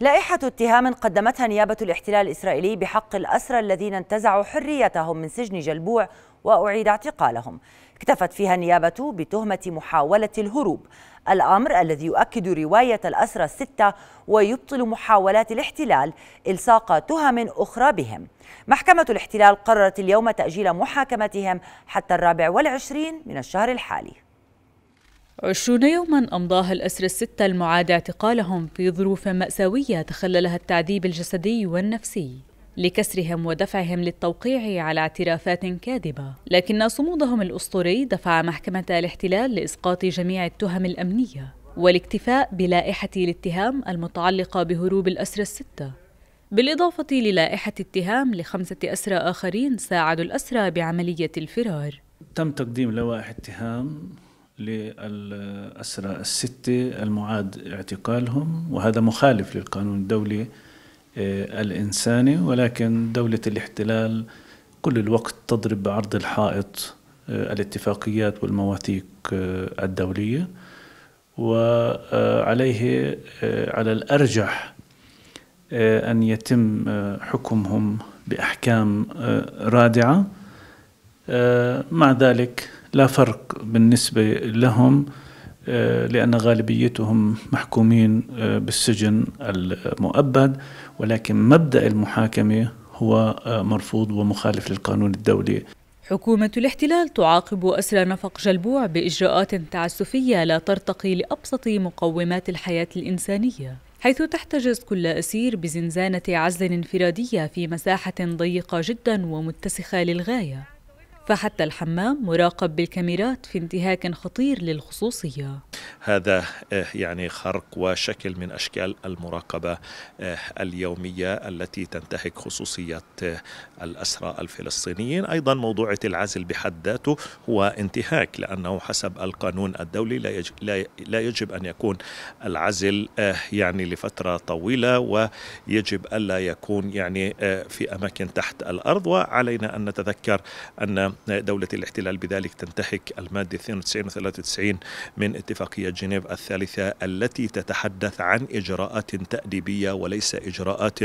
لائحة اتهام قدمتها نيابة الاحتلال الإسرائيلي بحق الأسرى الذين انتزعوا حريتهم من سجن جلبوع وأعيد اعتقالهم اكتفت فيها النيابة بتهمة محاولة الهروب الأمر الذي يؤكد رواية الأسرى الستة ويبطل محاولات الاحتلال إلصاق تهم أخرى بهم محكمة الاحتلال قررت اليوم تأجيل محاكمتهم حتى الرابع والعشرين من الشهر الحالي عشرون يوما أمضاها الأسر الستة المعاد اعتقالهم في ظروف مأساوية تخللها التعذيب الجسدي والنفسي لكسرهم ودفعهم للتوقيع على اعترافات كاذبة لكن صمودهم الأسطوري دفع محكمة الاحتلال لإسقاط جميع التهم الأمنية والاكتفاء بلائحة الاتهام المتعلقة بهروب الأسر الستة بالإضافة للائحة اتهام لخمسة أسرى آخرين ساعدوا الأسرى بعملية الفرار تم تقديم لوائح اتهام للأسرى الستة المعاد اعتقالهم وهذا مخالف للقانون الدولي آه، الإنساني ولكن دولة الاحتلال كل الوقت تضرب بعرض الحائط آه، الاتفاقيات والمواثيق آه، الدولية وعليه على الأرجح أن يتم حكمهم بأحكام رادعة مع ذلك لا فرق بالنسبة لهم آه، لأن غالبيتهم محكومين آه، بالسجن المؤبد ولكن مبدأ المحاكمة هو آه، مرفوض ومخالف للقانون الدولي حكومة الاحتلال تعاقب أسرى نفق جلبوع بإجراءات تعسفية لا ترتقي لأبسط مقومات الحياة الإنسانية حيث تحتجز كل أسير بزنزانة عزل انفرادية في مساحة ضيقة جدا ومتسخة للغاية فحتى الحمام مراقب بالكاميرات في انتهاك خطير للخصوصية هذا آه، يعني خرق وشكل من أشكال المراقبة آه، اليومية التي تنتهك خصوصية آه، الأسرى الفلسطينيين أيضا موضوع العزل بحد ذاته هو انتهاك لأنه حسب القانون الدولي لا يجب أن يكون العزل يعني لفترة طويلة ويجب ألا يكون يعني في أماكن تحت الأرض وعلينا أن نتذكر أن دولة الاحتلال بذلك تنتهك المادة 92 و 93 من اتفاقية جنيف الثالثة التي تتحدث عن إجراءات تأديبية وليس إجراءات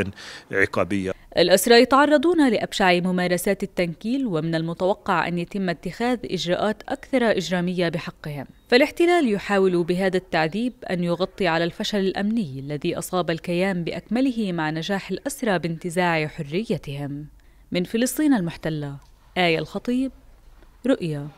عقابية الأسرى يتعرضون لأبشع ممارسات التنكيل ومن المتوقع أن يتم اتخاذ إجراءات أكثر إجرامية بحقهم فالاحتلال يحاول بهذا التعذيب أن يغطي على الفشل الأمني الذي أصاب الكيان بأكمله مع نجاح الأسرى بانتزاع حريتهم من فلسطين المحتله آية الخطيب رؤيا